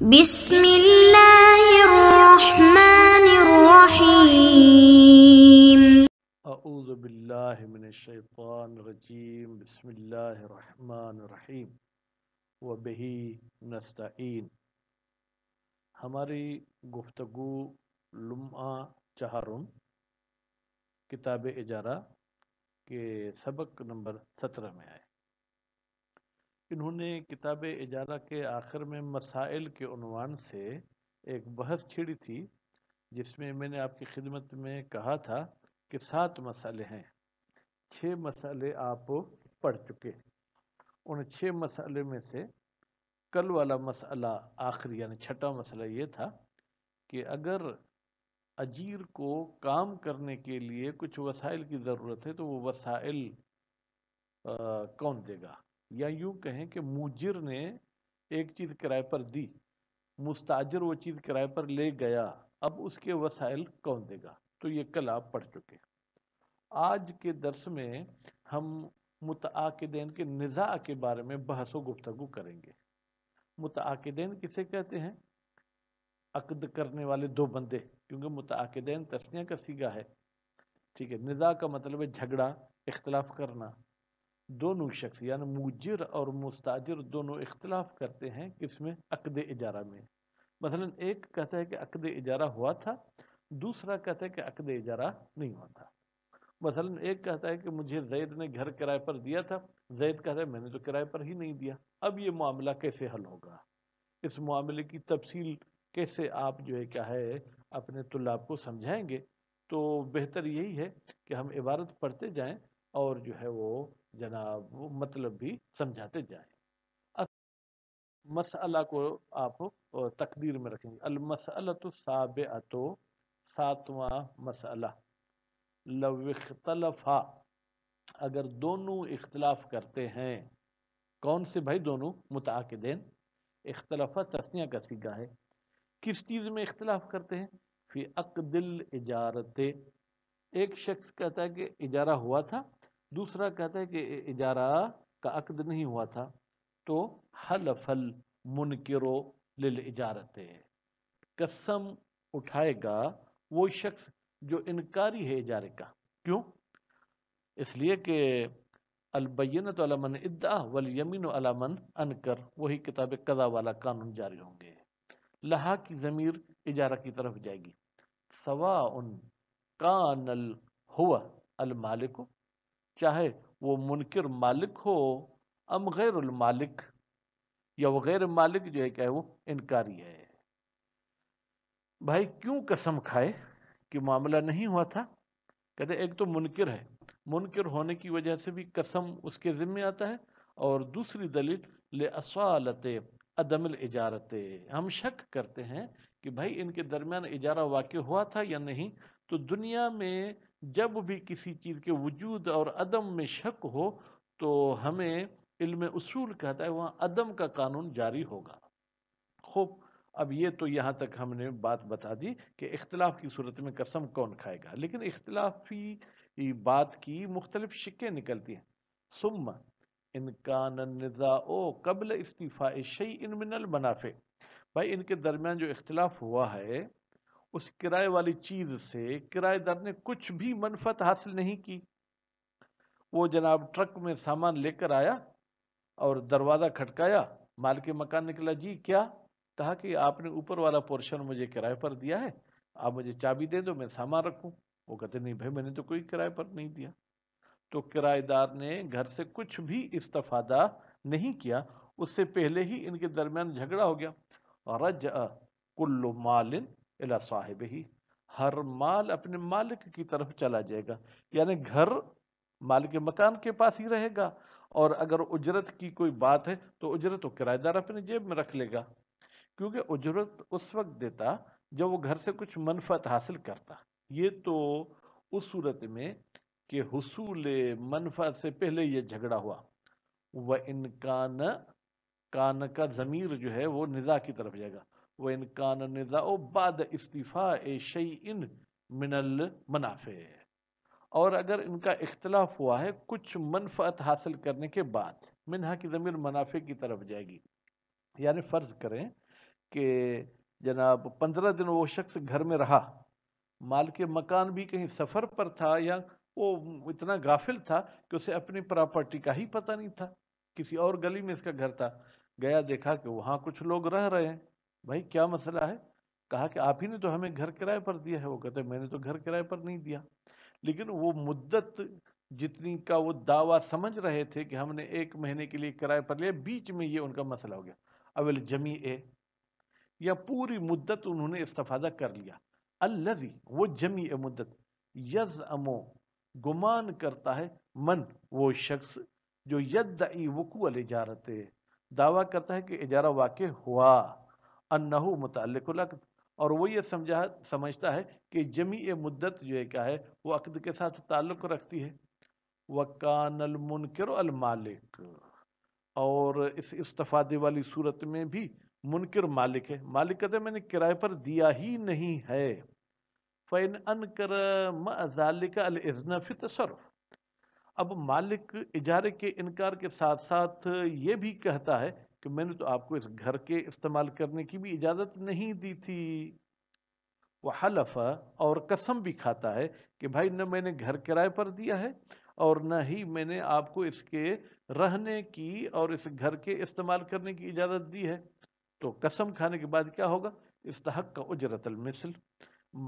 بسم الله الرحمن الرحيم أعوذ بالله من الشيطان الرجيم بسم الله الرحمن الرحيم वबी नस्तीन हमारी गुफ्तु लम्हा चहारुन किताब इजारा के सबक नंबर सत्रह में आए इन्होंने किताब इजारा के आखिर में मसाइल के अनवान से एक बहस छिड़ी थी जिसमें मैंने आपकी खिदमत में कहा था कि सात मसाले हैं छः मसाले आप पढ़ चुके उन छः मसाले में से कल वाला मसला आखिरी यानी छठा मसला ये था कि अगर अजीर को काम करने के लिए कुछ वसाइल की ज़रूरत है तो वो वसाइल कौन देगा या यूं कहें कि मुजिर ने एक चीज़ किराए पर दी मुस्ताजर वो चीज़ किराए पर ले गया अब उसके वसाइल कौन देगा तो ये कल आप पढ़ चुके आज के दर्स में हम मुतआकदेन के निज़ा के बारे में बहस व गुफ्तु करेंगे मुतआकदेन किसे कहते हैं अकद करने वाले दो बंदे क्योंकि मुतआकदेन तस्निया का सीगा है ठीक है निज़ा का मतलब है झगड़ा इख्तलाफ करना दोनों शख्स यानी मुजिर और मुस्ताजिर दोनों इख्तलाफ करते हैं किसमें अकद इजारा में मसलन एक कहता है कि अकद इजारा हुआ था दूसरा कहता है कि अकद इजारा नहीं हुआ था मसलन एक कहता है कि मुझे जैद ने घर किराए पर दिया था जैद कहता है मैंने तो किराए पर ही नहीं दिया अब ये मामला कैसे हल होगा इस मामले की तफसील कैसे आप जो है क्या है अपने तुलाब को समझाएंगे तो बेहतर यही है कि हम इबारत पढ़ते जाएं और जो है वो जनाब वो मतलब भी समझाते जाए मसला को आप तकदीर में रखेंगे अलमसला तो साब अतो सातवा मसला लवख्तलफा अगर दोनों इख्तलाफ करते हैं कौन से भाई दोनों मुताकदेन इख्तलफा तस्निया का सीखा है किस चीज़ में इख्तलाफ करते हैं फिर अकदिल इजारत एक शख्स कहता है कि इजारा हुआ था दूसरा कहता है कि इजारा का अकद नहीं हुआ था तो हल फल मुनकरो लिल इजारत कसम उठाएगा वो शख्स जो इनकारी है इजारे का क्यों इसलिए कि अलबैन तो अलामन इद्दा वल यमीन अलामन अनकर वही किताब कदा वाला कानून जारी होंगे लहा की ज़मीर इजारा की तरफ जाएगी सवा उन कानल हुआ अल मालिक चाहे वो मुनकर मालिक हो अम गैर मालिक या वो गैर मालिक जो है क्या है वो इनकारी है भाई क्यों कसम खाए कि मामला नहीं हुआ था कहते एक तो मुनकर है मुनकर होने की वजह से भी कसम उसके जिम्मे आता है और दूसरी दलील ले असवालत अदमल इजारत हम शक करते हैं कि भाई इनके दरमियान इजारा वाक़ हुआ था या नहीं तो दुनिया में जब भी किसी चीज़ के वजूद और अदम में शक हो तो हमें इल्म उसूल कहता है वहाँ अदम का कानून जारी होगा खूब अब ये तो यहाँ तक हमने बात बता दी कि इख्तलाफ की सूरत में कसम कौन खाएगा लेकिन इख्तलाफी बात की मुख्तलिफ शिक्के निकलती हैं सुम इनका नज़ा ओ कबल इस्तीफ़ा शई इन मिनल मुनाफे भाई इनके दरमियान जो इख्तलाफ हुआ है उस किराए वाली चीज़ से किराएदार ने कुछ भी मनफत हासिल नहीं की वो जनाब ट्रक में सामान लेकर आया और दरवाज़ा खटकाया माल के मकान निकला जी क्या कहा कि आपने ऊपर वाला पोर्शन मुझे किराए पर दिया है आप मुझे चाबी दे दो मैं सामान रखूँ वो कहते नहीं भाई मैंने तो कोई किराए पर नहीं दिया तो किराएदार ने घर से कुछ भी इस्तफादा नहीं किया उससे पहले ही इनके दरमियान झगड़ा हो गया रज कुल्लु मालिन इला साहिब ही हर माल अपने मालिक की तरफ चला जाएगा यानी घर मालिक मकान के पास ही रहेगा और अगर उजरत की कोई बात है तो उजरत तो किराएदार अपनी जेब में रख लेगा क्योंकि उजरत उस वक्त देता जब वो घर से कुछ मनफत हासिल करता ये तो उस सूरत में कि हसूल मनफत से पहले ये झगड़ा हुआ व इनकान कान का ज़मीर जो है वो निज़ा की तरफ जाएगा व इनकान बाद इस्तीफ़ा ए शई इन मिनल मुनाफे और अगर इनका इख्तलाफ हुआ है कुछ मनफत हासिल करने के बाद मिनहा की ज़मीर मुनाफे की तरफ जाएगी यानी फ़र्ज़ करें कि जनाब पंद्रह दिन वो शख्स घर में रहा माल के मकान भी कहीं सफ़र पर था या वो इतना गाफिल था कि उसे अपनी प्रॉपर्टी का ही पता नहीं था किसी और गली में इसका घर था गया देखा कि वहाँ कुछ लोग रह रहे हैं भाई क्या मसला है कहा कि आप ही ने तो हमें घर किराए पर दिया है वो कहते मैंने तो घर किराए पर नहीं दिया लेकिन वो मुद्दत जितनी का वो दावा समझ रहे थे कि हमने एक महीने के लिए किराए पर लिया बीच में ये उनका मसला हो गया अवेल जमी ए या पूरी मुद्दत उन्होंने इस्तफादा कर लिया अल्लजी वो जमी ए मुद्दत यज अमो गुमान करता है मन वो शख्स जो यद वकू अल इजारत दावा करता है कि इजारा वाक़ हुआ अन्नहू मुतलकुलकद और वो ये समझा समझता है कि जमी मुद्दत जो है क्या है वो अकद के साथ ताल्लुक़ रखती है वकानल मुनकर और इस इस्तफादे वाली सूरत में भी मुनकर मालिक है मालिक कहते मैंने किराए पर दिया ही नहीं है फ़ैन अन कर मजालिका तसरफ़ अब मालिक इजारे के इनकार के साथ साथ ये भी कहता है कि मैंने तो आपको इस घर के इस्तेमाल करने की भी इजाज़त नहीं दी थी वह हलफा और कसम भी खाता है कि भाई न मैंने घर किराए पर दिया है और न ही मैंने आपको इसके रहने की और इस घर के इस्तेमाल करने की इजाज़त दी है तो कसम खाने के बाद क्या होगा इस तहक़ का उजरतुलमिसल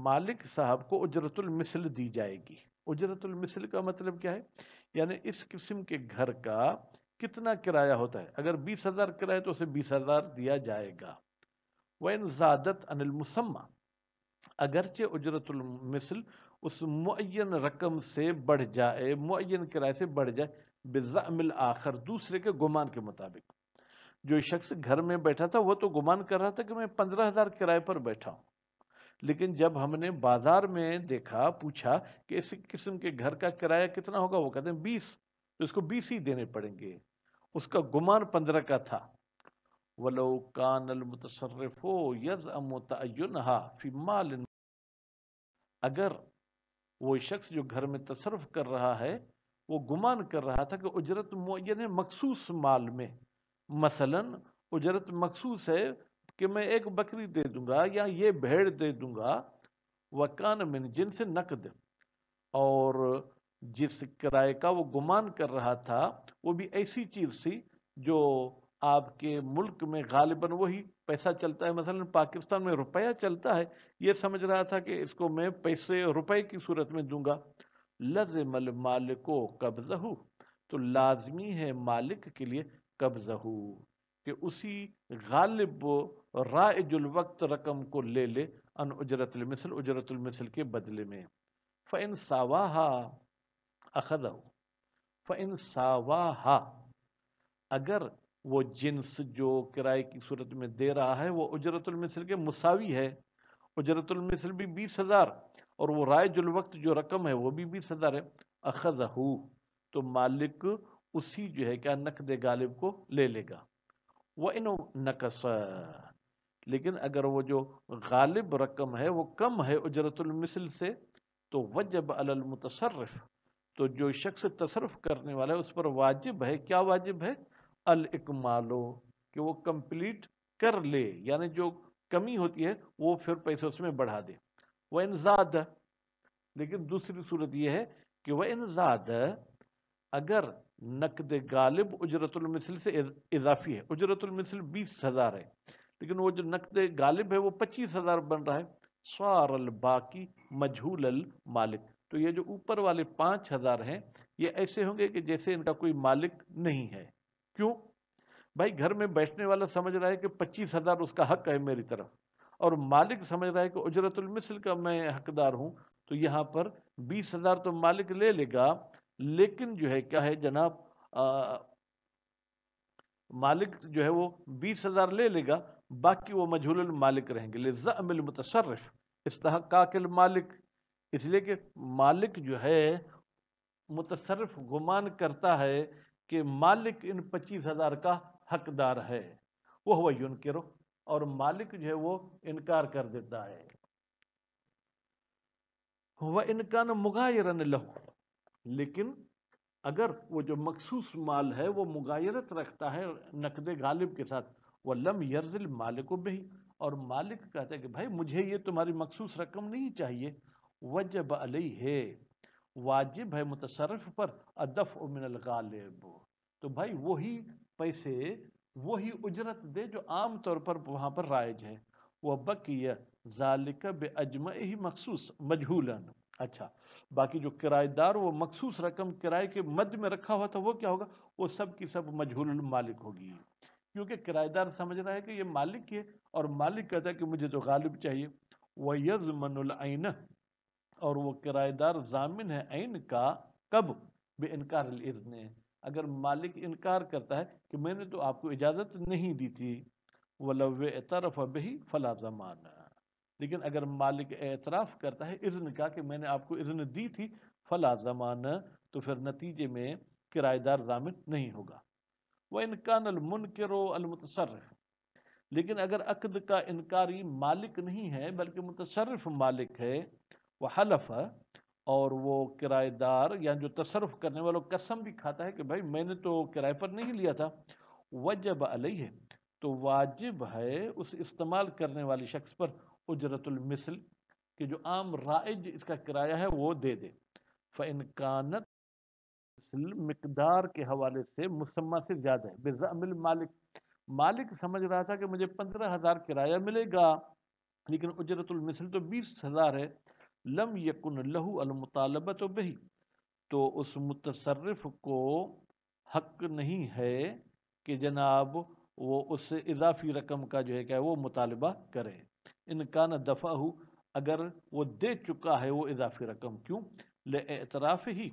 मालिक साहब को उजरतुलमिसल दी जाएगी उजरतुलमिसल का मतलब क्या है यानी इस किस्म के घर का कितना किराया होता है अगर बीस हज़ार किराया तो उसे बीस हज़ार दिया जाएगा वन ज़ादत मुसम्मा अगरचे उजरतमिसल उस मुन रकम से बढ़ जाए मुन किराए से बढ़ जाए बिजामिल आखिर दूसरे के गुमान के मुताबिक जो शख्स घर में बैठा था वह तो गुमान कर रहा था कि मैं पंद्रह हज़ार किराए पर बैठा हूँ लेकिन जब हमने बाजार में देखा पूछा कि इस किस्म के घर का किराया कितना होगा वो कहते हैं बीस तो इसको बीस ही देने पड़ेंगे उसका गुमान पंद्रह का था वलो कानल हो यज अमतयनहा फ़िमाल अगर वो शख्स जो घर में तसरफ कर रहा है वो गुमान कर रहा था कि उजरत मुन मखसूस माल में मसलन उजरत मखसूस है कि मैं एक बकरी दे दूंगा या ये भेड़ दे दूंगा वकान मिन जिनसे नकद और जिस किराए का वो गुमान कर रहा था वो भी ऐसी चीज़ थी जो आपके मुल्क में गालिबा वही पैसा चलता है मसलन पाकिस्तान में रुपया चलता है ये समझ रहा था कि इसको मैं पैसे रुपए की सूरत में दूंगा लजमल मालिको कब्जहू तो लाजमी है मालिक के लिए कब्जहू कि उसी गालिब रायजुलवक्त वक्त रकम को ले ले अन उजरतल मिसल उजरतुल मिसल के बदले में फ़ैन सावाहा अखद हो सावाहा अगर वो जिन्स जो किराए की सूरत में दे रहा है वो उजरतुलमिसल के मुसावी है उजरतुलमिसल भी बीस हज़ार और वो राय वक्त जो रकम है वो भी बीस हज़ार है अखद तो मालिक उसी जो है क्या नकद गालिब को ले लेगा वह इन नकस लेकिन अगर वो जो गालिब रकम है वो कम है उजरतुलमिसल से तो वजब अलमतसरफ़ तो जो शख्स तसरफ करने वाला है उस पर वाजिब है क्या वाजिब है अल इकमालो कि वो कंप्लीट कर ले यानी जो कमी होती है वो फिर पैसे उसमें बढ़ा दे वह इनजाद लेकिन दूसरी सूरत यह है कि वह इनजाद अगर नकद गालिब उजरतुलमिसल से इजाफी है उजरतुलमिसल बीस हज़ार है लेकिन वो जो नकद गालिब है वो पच्चीस हज़ार बन रहा है सारल बाकी मजहूल मालिक तो ये जो ऊपर वाले पाँच हज़ार हैं ये ऐसे होंगे कि जैसे इनका कोई मालिक नहीं है क्यों भाई घर में बैठने वाला समझ रहा है कि पच्चीस हज़ार उसका हक है मेरी तरफ और मालिक समझ रहा है कि उजरतुलमिसल का मैं हकदार हूँ तो यहाँ पर बीस हज़ार तो मालिक ले लेगा लेकिन जो है क्या है जनाब मालिक जो है वो बीस हज़ार ले लेगा बाकी वो मजहूल मालिक रहेंगे इस मुतशरफ इस्तहकाकिल मालिक इसलिए कि मालिक जो है मुतसरफ गुमान करता है कि मालिक इन पच्चीस हज़ार का हकदार है वह वह यून करो और मालिक जो है वो इनकार कर देता है वह इनकान मुगायरन लहू लेकिन अगर वो जो मखसूस माल है वो मुगायरत रखता है नकद गालिब के साथ वह लम यर्जिल मालिक भी और मालिक कहता है कि भाई मुझे ये तुम्हारी मखसूस रकम नहीं चाहिए वजब अली है वाजिब है मुतसरफ पर अदफ़ उमिन गालिब तो भाई वही पैसे वही उजरत दे जो आम तौर पर वहाँ पर राइज है वह बकिया जालिक अजम ही मखसूस मजहूलन अच्छा बाकी जो किराएदार वो मखसूस रकम किराए के मद में रखा हुआ था वो क्या होगा वो सब की सब मजहूल मालिक होगी क्योंकि किराएदार समझ रहा है कि ये मालिक है और मालिक कहता है कि मुझे तो गालिब चाहिए वह यजमन और वो किराएदार जामिन है ऐन का कब बे इनकार अगर मालिक इनकार करता है कि मैंने तो आपको इजाज़त नहीं दी थी वलव तरफ बही फला जमान लेकिन अगर मालिक एतराफ़ करता है इज़्न का कि मैंने आपको इज़्न दी थी फला जमान तो फिर नतीजे में किराएदार जामिन नहीं होगा वह इनकान लेकिन अगर अकद का इनकारी मालिक नहीं है बल्कि मुतसरफ मालिक है वह हलफ और वो किराएदार या जो तसरफ करने वालों कसम भी खाता है कि भाई मैंने तो किराए पर नहीं लिया था वजब अलई है तो वाजिब है उस इस्तेमाल करने वाले शख्स पर मिसल कि जो आम राइज इसका किराया है वो दे दे फ़ानकानत मकदार के हवाले से मुसम्मा से ज़्यादा है बेजामिल मालिक मालिक समझ रहा था कि मुझे पंद्रह हज़ार किराया मिलेगा लेकिन उजरतुलमिसल तो बीस हज़ार है लम यकुन लहू तो बही तो उस मुतसरफ को हक नहीं है कि जनाब वो उस इजाफी रकम का जो है क्या वो मुतालबा करे इनकान दफ़ा हो अगर वो दे चुका है वो इजाफी रकम क्यों ले एतराफ़ ही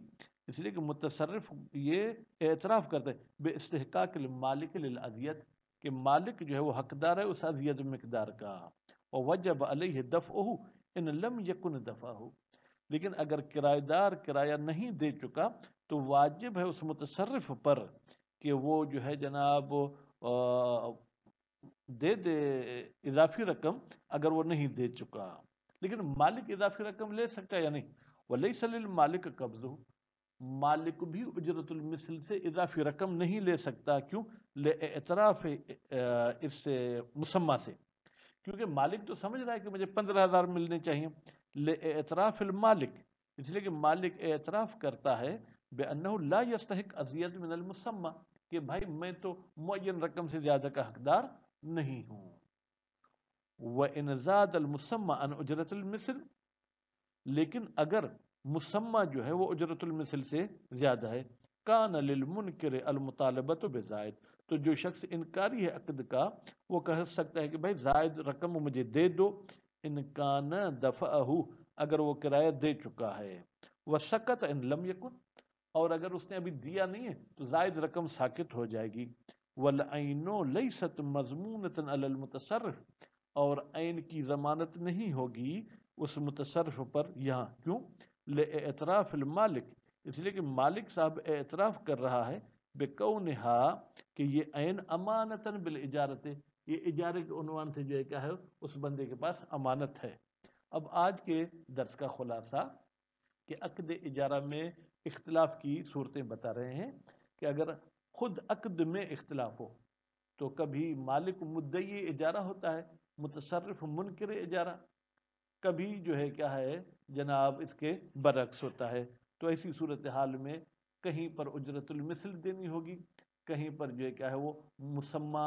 इसलिए कि मुतसरफ ये एतराफ़ करते बे बेस्तक मालिक अजियत कि मालिक जो है वो हकदार है उस अजियत मकदार का और वजब अलह दफ़ इन लम यकुन दफ़ा हो लेकिन अगर किराएदार किराया नहीं दे चुका तो वाजिब है उस मुतसरफ पर कि वो जो है जनाब दे दे इजाफी रकम अगर वो नहीं दे चुका लेकिन मालिक इजाफी रकम ले सकता या नहीं वलई सलील मालिक कब्ज हो मालिक भी उजरतुलमिसल से इजाफी रकम नहीं ले सकता क्यों ले एतराफ़ इससे मुसम्मा से क्योंकि मालिक तो समझ रहा है कि मुझे पंद्रह हज़ार मिलने चाहिए एतराफ़ मालिक इसलिए कि मालिक एतराफ़ करता है ला यस्तक अजियत मिनलमसम्मा कि भाई मैं तो मुन रकम से ज़्यादा का हकदार नहीं हूँ व इनजाद अलमसम्मा अन उजरतमिसल लेकिन अगर मुसम्मा जो है वह उजरतमिसल से ज़्यादा है कान लिलमुनकर अलमतालबत बेज़ायद तो जो शख्स इनकारी है अकद का वो कह सकता है कि भाई जायद रकम मुझे दे दो इनकान दफ़ाहू अगर वो किराया दे चुका है वह सकत इन लम यकुन और अगर उसने अभी दिया नहीं है तो जायद रकम साकित हो जाएगी वल आइनो लई सत मजमून तनमतसर और आइन की जमानत नहीं होगी उस मुतसरफ पर यहाँ क्यों ले एतराफ़ मालिक इसलिए कि मालिक साहब एतराफ़ कर रहा है नहा कि ये ऐन अमानतन बिल इजारत ये इजारे के उनवान से जो है क्या है उस बंदे के पास अमानत है अब आज के दर्स का खुलासा कि अकद इजारा में इख्तलाफ की सूरतें बता रहे हैं कि अगर खुद अकद में इख्तलाफ हो तो कभी मालिक मुद्दई इजारा होता है मुतसरफ मुनकर इजारा कभी जो है क्या है जनाब इसके बरक्स होता है तो ऐसी सूरत हाल में कहीं पर मिसल देनी होगी कहीं पर जो है क्या है वो मुसम्मा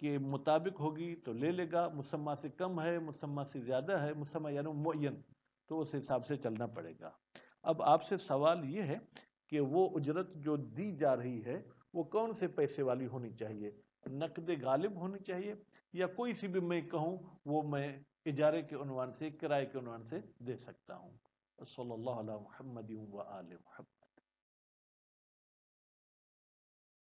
के मुताबिक होगी तो ले लेगा मुसम्मा से कम है मुसम्मा से ज़्यादा है मुसम्मा यानी मुन तो उस हिसाब से चलना पड़ेगा अब आपसे सवाल ये है कि वो उजरत जो दी जा रही है वो कौन से पैसे वाली होनी चाहिए नकद गालिब होनी चाहिए या कोई सी भी मैं कहूँ वो मैं इजारे के उनवान से किराए के उनवान से दे सकता हूँ सल्ला महमदी व महमद